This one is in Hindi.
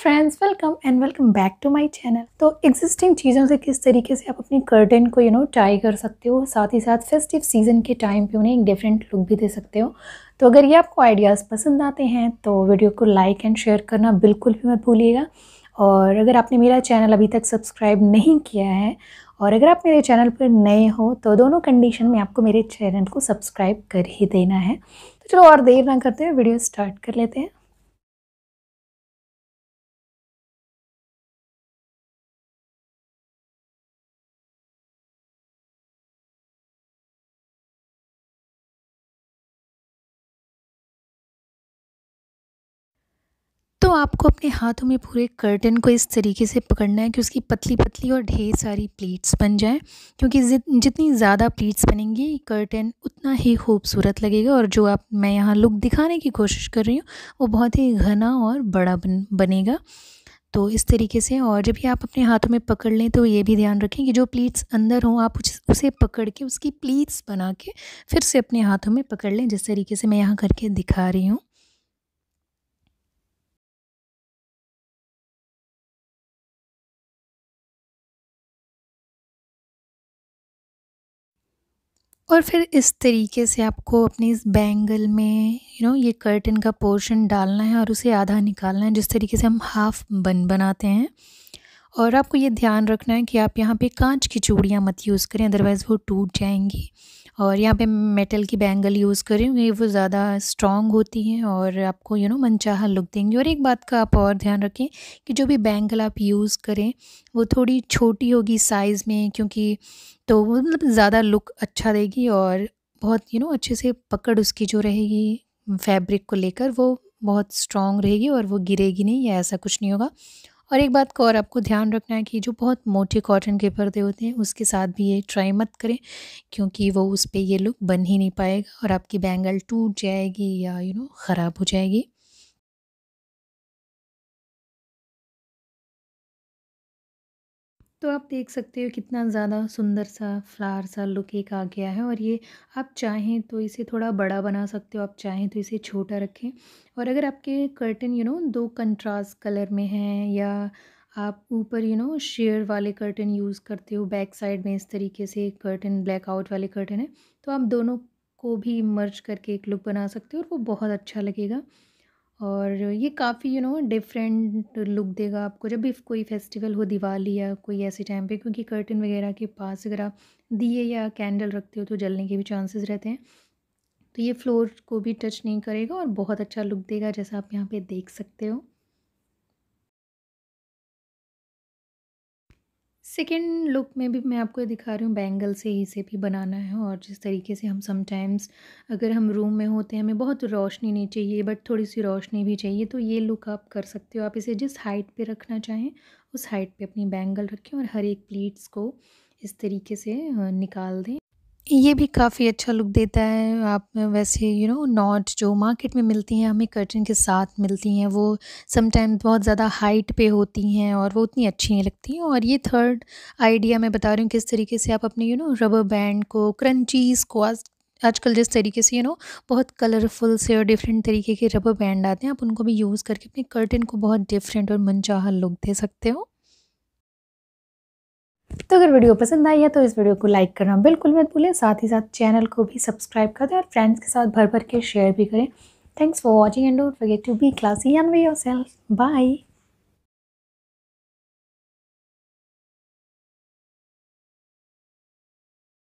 friends welcome and welcome back to my channel तो एग्जिस्टिंग चीज़ों से किस तरीके से आप अपनी कर्टन को यू नो टाई कर सकते हो साथ ही साथ फेस्टिव सीजन के टाइम पे उन्हें एक डिफरेंट लुक भी दे सकते हो तो अगर ये आपको आइडियाज़ पसंद आते हैं तो वीडियो को लाइक एंड शेयर करना बिल्कुल भी मत भूलिएगा और अगर आपने मेरा चैनल अभी तक सब्सक्राइब नहीं किया है और अगर आप मेरे चैनल पर नए हो तो दोनों कंडीशन में आपको मेरे चैनल को सब्सक्राइब कर ही देना है तो चलो और देर ना करते हुए वीडियो स्टार्ट कर लेते हैं तो आपको अपने हाथों में पूरे कर्टन को इस तरीके से पकड़ना है कि उसकी पतली पतली और ढेर सारी प्लीट्स बन जाएं क्योंकि जितनी ज़्यादा प्लीट्स बनेंगी कर्टन उतना ही खूबसूरत लगेगा और जो आप मैं यहाँ लुक दिखाने की कोशिश कर रही हूँ वो बहुत ही घना और बड़ा बन बनेगा तो इस तरीके से और जब ये आप अपने हाथों में पकड़ लें तो ये भी ध्यान रखें कि जो प्लीट्स अंदर हों आप उसे पकड़ के उसकी प्लीट्स बना के फिर से अपने हाथों में पकड़ लें जिस तरीके से मैं यहाँ करके दिखा रही हूँ और फिर इस तरीके से आपको अपने इस बैंगल में यू नो ये कर्टन का पोर्शन डालना है और उसे आधा निकालना है जिस तरीके से हम हाफ बन बनाते हैं और आपको ये ध्यान रखना है कि आप यहाँ पे कांच की चूड़ियाँ मत यूज़ करें अदरवाइज़ वो टूट जाएंगी और यहाँ पे मेटल की बैंगल यूज़ करी हूँ वो ज़्यादा स्ट्रॉन्ग होती हैं और आपको यू नो मनचाहा लुक देंगी और एक बात का आप और ध्यान रखें कि जो भी बैंगल आप यूज़ करें वो थोड़ी छोटी होगी साइज़ में क्योंकि तो वो मतलब ज़्यादा लुक अच्छा देगी और बहुत यू नो अच्छे से पकड़ उसकी जो रहेगी फैब्रिक को लेकर वो बहुत स्ट्रॉन्ग रहेगी और वो गिरेगी नहीं या ऐसा कुछ नहीं होगा और एक बात का और आपको ध्यान रखना है कि जो बहुत मोटे कॉटन के पर्दे होते हैं उसके साथ भी ये ट्राई मत करें क्योंकि वो उस पर ये लुक बन ही नहीं पाएगा और आपकी बैंगल टूट जाएगी या यू नो ख़राब हो जाएगी तो आप देख सकते हो कितना ज़्यादा सुंदर सा फ्लावर सा लुक एक आ गया है और ये आप चाहें तो इसे थोड़ा बड़ा बना सकते हो आप चाहें तो इसे छोटा रखें और अगर आपके कर्टन यू नो दो कंट्रास्ट कलर में हैं या आप ऊपर यू नो शेयर वाले कर्टन यूज़ करते हो बैक साइड में इस तरीके से कर्टन ब्लैकआउट वाले कर्टन है तो आप दोनों को भी मर्ज करके एक लुक बना सकते हो और वो बहुत अच्छा लगेगा और ये काफ़ी यू नो डिफरेंट लुक देगा आपको जब भी कोई फेस्टिवल हो दिवाली या कोई ऐसे टाइम पे क्योंकि कर्टन वगैरह के पास अगर आप दिए या कैंडल रखते हो तो जलने के भी चांसेस रहते हैं तो ये फ्लोर को भी टच नहीं करेगा और बहुत अच्छा लुक देगा जैसा आप यहाँ पे देख सकते हो सेकेंड लुक में भी मैं आपको दिखा रही हूँ बैंगल से ही से भी बनाना है और जिस तरीके से हम समटाइम्स अगर हम रूम में होते हैं हमें बहुत रोशनी नहीं चाहिए बट थोड़ी सी रोशनी भी चाहिए तो ये लुक आप कर सकते हो आप इसे जिस हाइट पे रखना चाहें उस हाइट पे अपनी बैंगल रखें और हर एक प्लीट्स को इस तरीके से निकाल दें ये भी काफ़ी अच्छा लुक देता है आप वैसे यू नो नॉट जो मार्केट में मिलती हैं हमें कर्टन के साथ मिलती हैं वो समटाइम्स बहुत ज़्यादा हाइट पे होती हैं और वो उतनी अच्छी नहीं लगती हैं और ये थर्ड आइडिया मैं बता रही हूँ किस तरीके से आप अपने यू नो रबर बैंड को क्रंचीज़ को आजकल जिस तरीके से यू नो बहुत कलरफुल से और डिफरेंट तरीके के रबर बैंड आते हैं आप उनको भी यूज़ करके अपने कर्टन को बहुत डिफरेंट और मनचाह लुक दे सकते हो तो अगर वीडियो पसंद आई है तो इस वीडियो को लाइक करना बिल्कुल मत भूलें साथ ही साथ चैनल को भी सब्सक्राइब कर दें और फ्रेंड्स के साथ भर भर के शेयर भी करें thanks for watching and don't forget to be classy and way yourself bye